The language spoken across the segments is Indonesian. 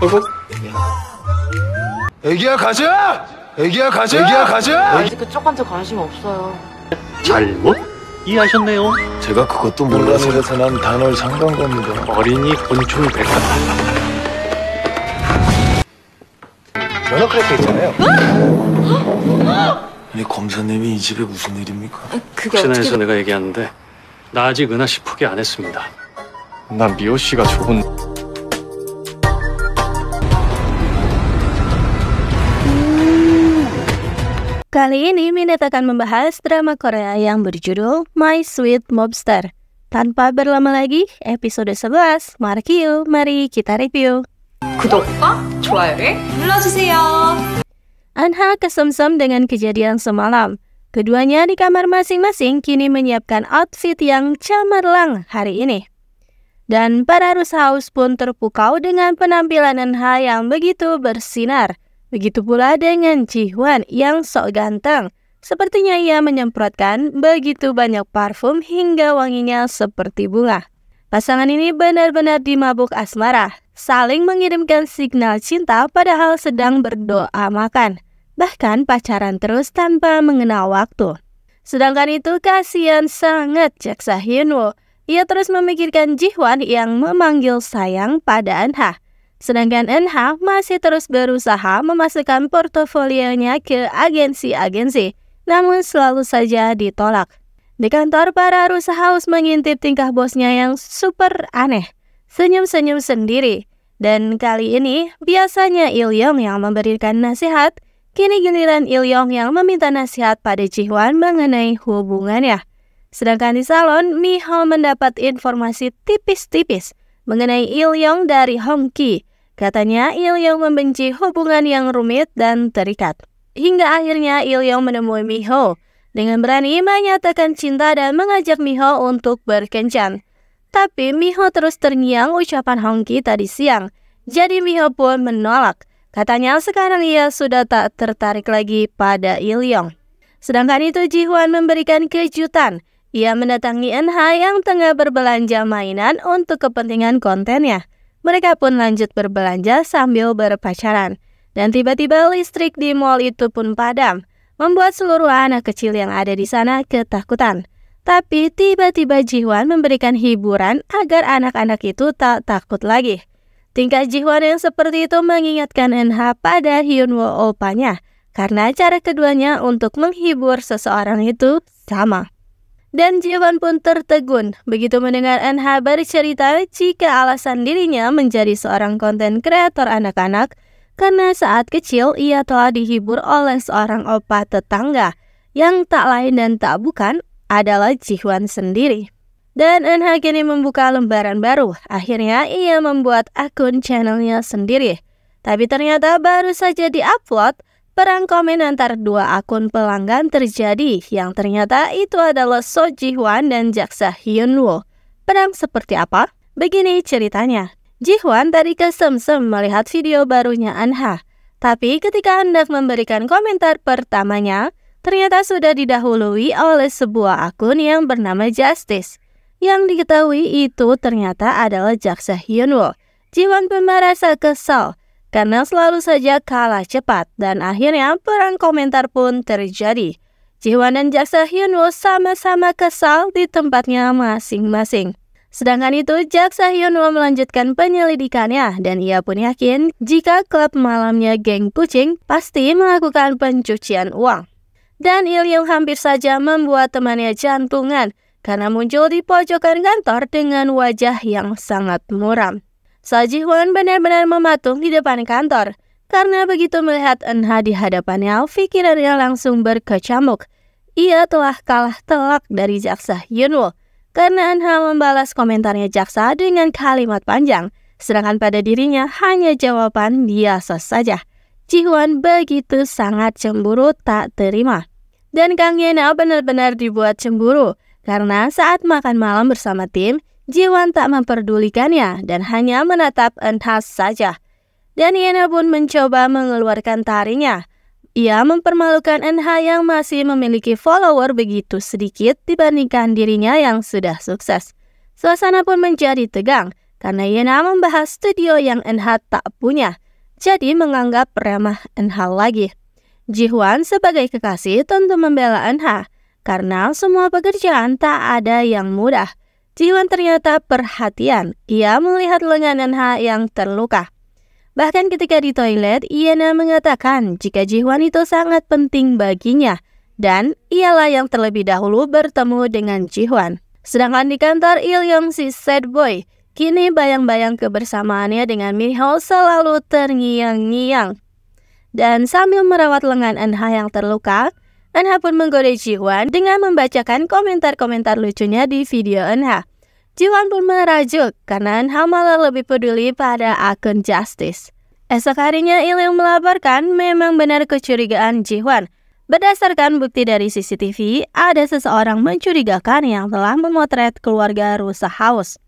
어이구. 애기야 가자! 애기야 가자! 애기야 가자! 애기... 아직 그쪽한테 관심 없어요. 잘못 이해하셨네요. 제가 그것도 몰라서 해서 음. 난 단어를 상관 겁니다. 어린이 곤충 백합. 면허 카드 있잖아요. 이 검사님이 이 집에 무슨 일입니까? 아, 그게 혹시나 해서 어떻게... 내가 얘기하는데 나 아직 은하 씨 포기 안 했습니다. 난 미호 씨가 좋은. Kali ini Minet akan membahas drama Korea yang berjudul My Sweet Mobster. Tanpa berlama lagi, episode 11, mari kita review. 구독과 좋아요를 눌러주세요. Anha kesemsem dengan kejadian semalam. Keduanya di kamar masing-masing kini menyiapkan outfit yang cemerlang hari ini. Dan para Rus House pun terpukau dengan penampilan Anha yang begitu bersinar – Begitu pula dengan Hwan yang sok ganteng. Sepertinya ia menyemprotkan begitu banyak parfum hingga wanginya seperti bunga. Pasangan ini benar-benar dimabuk asmara, saling mengirimkan signal cinta padahal sedang berdoa makan. Bahkan pacaran terus tanpa mengenal waktu. Sedangkan itu kasihan sangat jaksa Sahyunwo. Ia terus memikirkan Jihwan yang memanggil sayang pada Anha. Sedangkan NH masih terus berusaha memasukkan portofolionya ke agensi-agensi, namun selalu saja ditolak. Di kantor, para rusa haus mengintip tingkah bosnya yang super aneh, senyum-senyum sendiri. Dan kali ini, biasanya Ilyong yang memberikan nasihat, kini giliran Ilyong yang meminta nasihat pada Jihwan mengenai hubungannya. Sedangkan di salon, Miho mendapat informasi tipis-tipis mengenai Ilyong dari Hongki. Katanya, Il Ilyong membenci hubungan yang rumit dan terikat. Hingga akhirnya Il Ilyong menemui Miho. Dengan berani menyatakan cinta dan mengajak Miho untuk berkencan. Tapi Miho terus terngiang ucapan Hongki tadi siang. Jadi Miho pun menolak. Katanya sekarang ia sudah tak tertarik lagi pada Il Ilyong. Sedangkan itu Jihuan memberikan kejutan. Ia mendatangi Ha yang tengah berbelanja mainan untuk kepentingan kontennya. Mereka pun lanjut berbelanja sambil berpacaran. Dan tiba-tiba listrik di mall itu pun padam, membuat seluruh anak kecil yang ada di sana ketakutan. Tapi tiba-tiba Jiwan memberikan hiburan agar anak-anak itu tak takut lagi. Tingkah Jiwan yang seperti itu mengingatkan NH pada Hyunwo opanya, karena cara keduanya untuk menghibur seseorang itu sama. Dan Jiwan pun tertegun begitu mendengar NH bercerita jika alasan dirinya menjadi seorang konten kreator anak-anak karena saat kecil ia telah dihibur oleh seorang opa tetangga yang tak lain dan tak bukan adalah Jiwan sendiri. Dan NH kini membuka lembaran baru. Akhirnya ia membuat akun channelnya sendiri. Tapi ternyata baru saja diupload, Perang komen antar dua akun pelanggan terjadi yang ternyata itu adalah So Ji Hwan dan Jaksa Hyun Woo. Perang seperti apa? Begini ceritanya. Ji Hwan tadi kesemsem melihat video barunya Anha. Tapi ketika hendak memberikan komentar pertamanya, ternyata sudah didahului oleh sebuah akun yang bernama Justice. Yang diketahui itu ternyata adalah Jaksa Hyun Woo. Ji Hwan pun merasa kesal karena selalu saja kalah cepat dan akhirnya perang komentar pun terjadi. Jiwan dan Jaksa Hyunwoo sama-sama kesal di tempatnya masing-masing. Sedangkan itu, Jaksa Hyunwoo melanjutkan penyelidikannya dan ia pun yakin jika klub malamnya geng kucing pasti melakukan pencucian uang. Dan Ilyung hampir saja membuat temannya jantungan karena muncul di pojokan kantor dengan wajah yang sangat muram. Sojihwan benar-benar mematung di depan kantor. Karena begitu melihat Enha di hadapannya, pikirannya langsung berkecamuk. Ia telah kalah telak dari jaksa Yunwo. Karena Enha membalas komentarnya jaksa dengan kalimat panjang. Sedangkan pada dirinya hanya jawaban biasa saja. Jiwan begitu sangat cemburu tak terima. Dan Kang Yena benar-benar dibuat cemburu. Karena saat makan malam bersama tim, Jiwan tak memperdulikannya dan hanya menatap Enhas saja. Dan Yena pun mencoba mengeluarkan tarinya. Ia mempermalukan NH yang masih memiliki follower begitu sedikit dibandingkan dirinya yang sudah sukses. Suasana pun menjadi tegang karena Yena membahas studio yang NH tak punya, jadi menganggap remah NH lagi. Jiwan sebagai kekasih tentu membela NH karena semua pekerjaan tak ada yang mudah. Jiwan ternyata perhatian. Ia melihat lengan NH yang terluka. Bahkan ketika di toilet, Iena mengatakan jika Jiwan itu sangat penting baginya dan ialah yang terlebih dahulu bertemu dengan Jiwan. Sedangkan di kantor Il Yong si sad boy, kini bayang-bayang kebersamaannya dengan Miho selalu terngiang-ngiang. Dan sambil merawat lengan NH yang terluka, Enha pun menggoda Jiwan dengan membacakan komentar-komentar lucunya di video Enha. Jiwan pun merajuk karena Enha malah lebih peduli pada akun Justice. Esok harinya yang melaporkan memang benar kecurigaan Jiwan. Berdasarkan bukti dari CCTV, ada seseorang mencurigakan yang telah memotret keluarga Rusa House.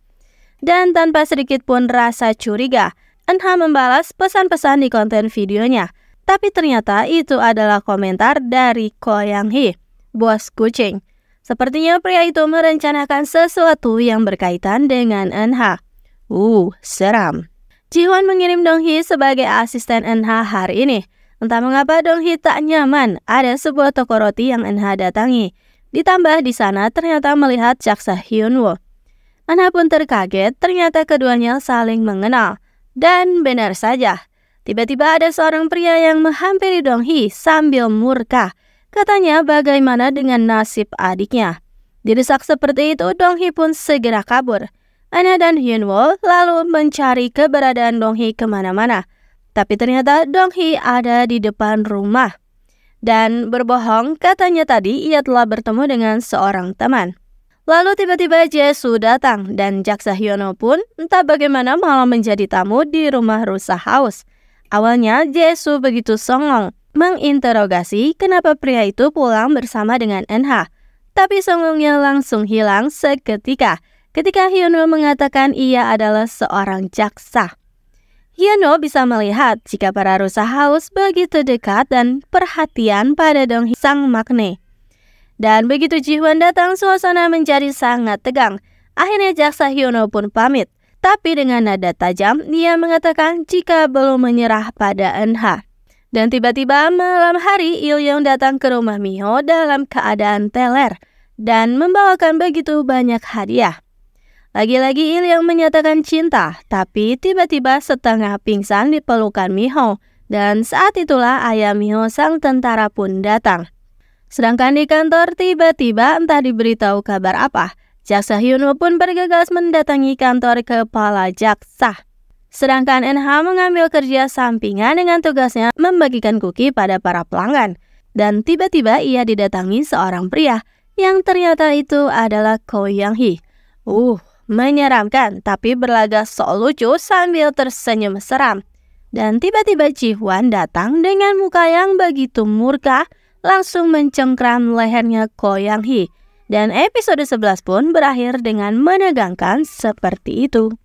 Dan tanpa sedikit pun rasa curiga, Enha membalas pesan-pesan di konten videonya. Tapi ternyata itu adalah komentar dari Ko Yang Hee, bos kucing. Sepertinya pria itu merencanakan sesuatu yang berkaitan dengan NH. Uh, seram. Jiwon mengirim Dong Hee sebagai asisten NH hari ini. Entah mengapa Dong Hee tak nyaman ada sebuah toko roti yang NH datangi. Ditambah di sana ternyata melihat jaksa Hyun Woo. NH pun terkaget ternyata keduanya saling mengenal. Dan benar saja, Tiba-tiba ada seorang pria yang menghampiri Dong Hee sambil murka. Katanya bagaimana dengan nasib adiknya. Dirisak seperti itu, Dong Hee pun segera kabur. Anya dan Hyun Wo lalu mencari keberadaan Dong Hee kemana-mana. Tapi ternyata Dong Hee ada di depan rumah. Dan berbohong, katanya tadi ia telah bertemu dengan seorang teman. Lalu tiba-tiba Jesu datang dan Jaksa Hyono pun entah bagaimana malah menjadi tamu di rumah Rusa House. Awalnya Jesu begitu songong menginterogasi kenapa pria itu pulang bersama dengan NH. Tapi songongnya langsung hilang seketika ketika Hyunwoo mengatakan ia adalah seorang jaksa. Hyunwoo bisa melihat jika para rusa haus begitu dekat dan perhatian pada Dong Sang Makne. Dan begitu Jihwan datang, suasana menjadi sangat tegang. Akhirnya jaksa Hyunwoo pun pamit. Tapi dengan nada tajam, ia mengatakan jika belum menyerah pada Enha. Dan tiba-tiba malam hari Il Yong datang ke rumah Miho dalam keadaan teler dan membawakan begitu banyak hadiah. Lagi-lagi Il Yong menyatakan cinta, tapi tiba-tiba setengah pingsan di pelukan Miho dan saat itulah ayah Miho sang tentara pun datang. Sedangkan di kantor tiba-tiba entah diberitahu kabar apa, Jaksa Hyunwoo pun bergegas mendatangi kantor kepala jaksa. Sedangkan NH mengambil kerja sampingan dengan tugasnya membagikan kuki pada para pelanggan. Dan tiba-tiba ia didatangi seorang pria yang ternyata itu adalah Ko Yang Hee. Uh, menyeramkan tapi berlagak sok lucu sambil tersenyum seram. Dan tiba-tiba Ji Hwan datang dengan muka yang begitu murka langsung mencengkram lehernya Ko Yang Hee. Dan episode 11 pun berakhir dengan menegangkan seperti itu.